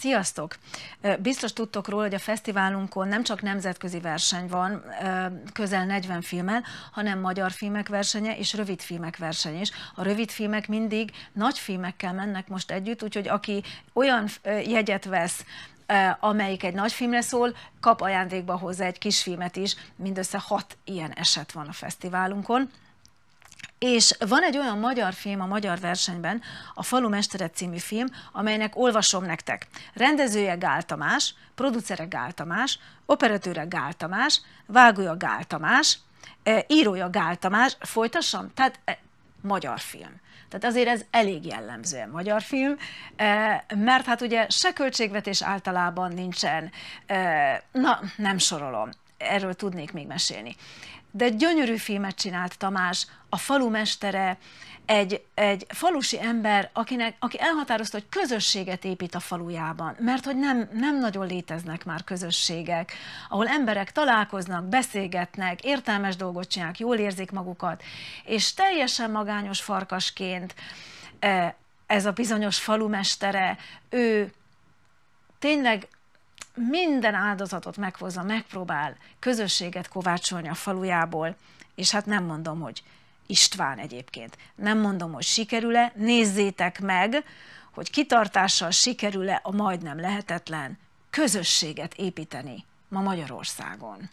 Sziasztok! Biztos tudtok róla, hogy a fesztiválunkon nem csak nemzetközi verseny van, közel 40 filmmel, hanem magyar filmek versenye és rövid filmek verseny is. A rövid filmek mindig nagy filmekkel mennek most együtt, úgyhogy aki olyan jegyet vesz, amelyik egy nagy filmre szól, kap ajándékba hozzá egy kis filmet is. Mindössze hat ilyen eset van a fesztiválunkon. És van egy olyan magyar film a magyar versenyben, a Falu Mestere című film, amelynek olvasom nektek. Rendezője Gál Tamás, producere Gál Tamás, operatőre Gál Tamás, vágója Gál Tamás, e, írója Gál Tamás, folytassam? Tehát e, magyar film. Tehát azért ez elég jellemzően magyar film, e, mert hát ugye se költségvetés általában nincsen, na nem sorolom erről tudnék még mesélni. De gyönyörű filmet csinált Tamás, a falu mestere, egy, egy falusi ember, akinek, aki elhatározta, hogy közösséget épít a falujában, mert hogy nem, nem nagyon léteznek már közösségek, ahol emberek találkoznak, beszélgetnek, értelmes dolgot csinálnak, jól érzik magukat, és teljesen magányos farkasként eh, ez a bizonyos falumestere, ő tényleg minden áldozatot meghozza, megpróbál közösséget kovácsolni a falujából, és hát nem mondom, hogy István egyébként. Nem mondom, hogy sikerül-e, nézzétek meg, hogy kitartással sikerül-e a majdnem lehetetlen közösséget építeni ma Magyarországon.